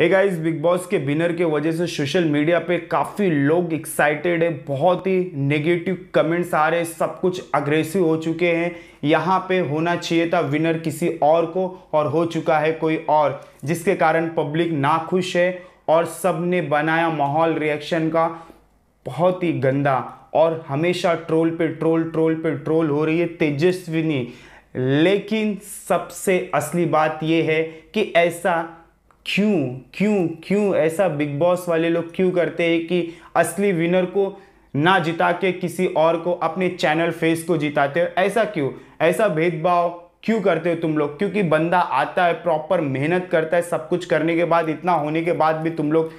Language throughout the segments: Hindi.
हे गाइस बिग बॉस के विनर के वजह से सोशल मीडिया पे काफ़ी लोग एक्साइटेड है बहुत ही नेगेटिव कमेंट्स आ रहे हैं सब कुछ अग्रेसिव हो चुके हैं यहाँ पे होना चाहिए था विनर किसी और को और हो चुका है कोई और जिसके कारण पब्लिक ना खुश है और सब ने बनाया माहौल रिएक्शन का बहुत ही गंदा और हमेशा ट्रोल पे ट्रोल ट्रोल पे ट्रोल हो रही है तेजस्विनी लेकिन सबसे असली बात यह है कि ऐसा क्यों क्यों क्यों ऐसा बिग बॉस वाले लोग क्यों करते हैं कि असली विनर को ना जिता के किसी और को अपने चैनल फेस को जिताते हो ऐसा क्यों ऐसा भेदभाव क्यों करते हो तुम लोग क्योंकि बंदा आता है प्रॉपर मेहनत करता है सब कुछ करने के बाद इतना होने के बाद भी तुम लोग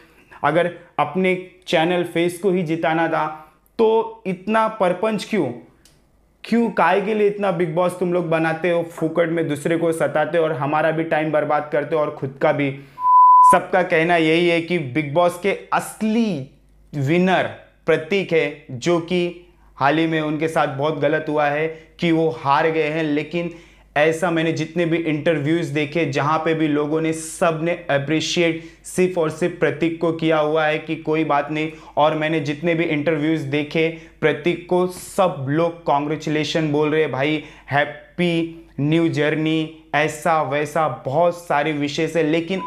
अगर अपने चैनल फेस को ही जिताना था तो इतना परपंच क्यों क्यों काय के लिए इतना बिग बॉस तुम लोग बनाते हो फुकट में दूसरे को सताते हो और हमारा भी टाइम बर्बाद करते हो और खुद का भी सबका कहना यही है कि बिग बॉस के असली विनर प्रतीक है जो कि हाल ही में उनके साथ बहुत गलत हुआ है कि वो हार गए हैं लेकिन ऐसा मैंने जितने भी इंटरव्यूज़ देखे जहाँ पे भी लोगों ने सब ने अप्रिशिएट सिर्फ और सिर्फ प्रतीक को किया हुआ है कि कोई बात नहीं और मैंने जितने भी इंटरव्यूज़ देखे प्रतीक को सब लोग कॉन्ग्रेचुलेशन बोल रहे भाई हैप्पी न्यू जर्नी ऐसा वैसा बहुत सारे विषय से लेकिन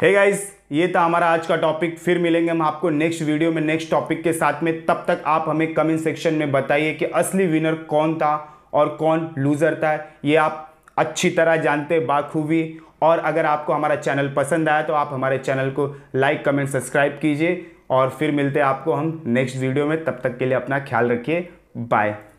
हे hey गाइस ये था हमारा आज का टॉपिक फिर मिलेंगे हम आपको नेक्स्ट वीडियो में नेक्स्ट टॉपिक के साथ में तब तक आप हमें कमेंट सेक्शन में बताइए कि असली विनर कौन था और कौन लूज़र था ये आप अच्छी तरह जानते बाखूबी और अगर आपको हमारा चैनल पसंद आया तो आप हमारे चैनल को लाइक कमेंट सब्सक्राइब कीजिए और फिर मिलते हैं आपको हम नेक्स्ट वीडियो में तब तक के लिए अपना ख्याल रखिए बाय